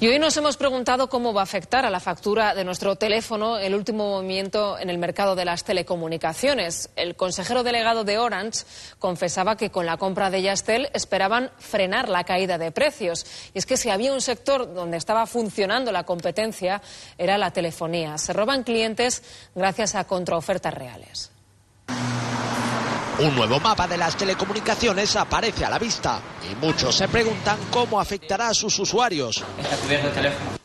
Y hoy nos hemos preguntado cómo va a afectar a la factura de nuestro teléfono el último movimiento en el mercado de las telecomunicaciones. El consejero delegado de Orange confesaba que con la compra de Yastel esperaban frenar la caída de precios. Y es que si había un sector donde estaba funcionando la competencia era la telefonía. Se roban clientes gracias a contraofertas reales. Un nuevo mapa de las telecomunicaciones aparece a la vista y muchos se preguntan cómo afectará a sus usuarios.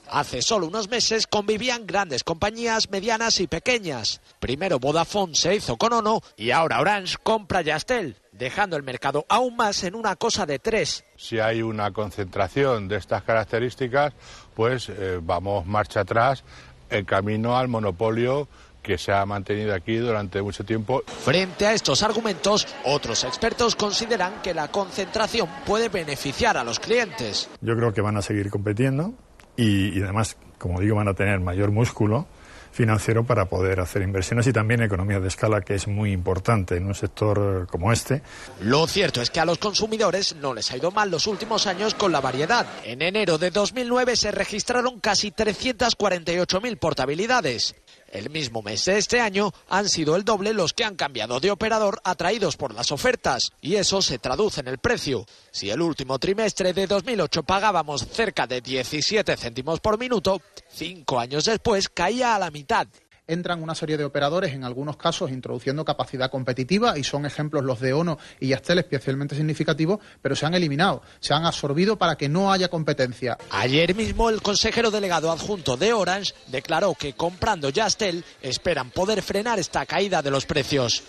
Hace solo unos meses convivían grandes compañías medianas y pequeñas. Primero Vodafone se hizo con Ono y ahora Orange compra Yastel, dejando el mercado aún más en una cosa de tres. Si hay una concentración de estas características, pues eh, vamos marcha atrás en camino al monopolio que se ha mantenido aquí durante mucho tiempo. Frente a estos argumentos, otros expertos consideran que la concentración puede beneficiar a los clientes. Yo creo que van a seguir compitiendo y, además, como digo, van a tener mayor músculo financiero para poder hacer inversiones y también economía de escala, que es muy importante en un sector como este. Lo cierto es que a los consumidores no les ha ido mal los últimos años con la variedad. En enero de 2009 se registraron casi 348.000 portabilidades. El mismo mes de este año han sido el doble los que han cambiado de operador atraídos por las ofertas y eso se traduce en el precio. Si el último trimestre de 2008 pagábamos cerca de 17 céntimos por minuto, cinco años después caía a la mitad entran una serie de operadores, en algunos casos introduciendo capacidad competitiva, y son ejemplos los de ONO y Yastel especialmente significativos, pero se han eliminado, se han absorbido para que no haya competencia. Ayer mismo el consejero delegado adjunto de Orange declaró que comprando Yastel esperan poder frenar esta caída de los precios.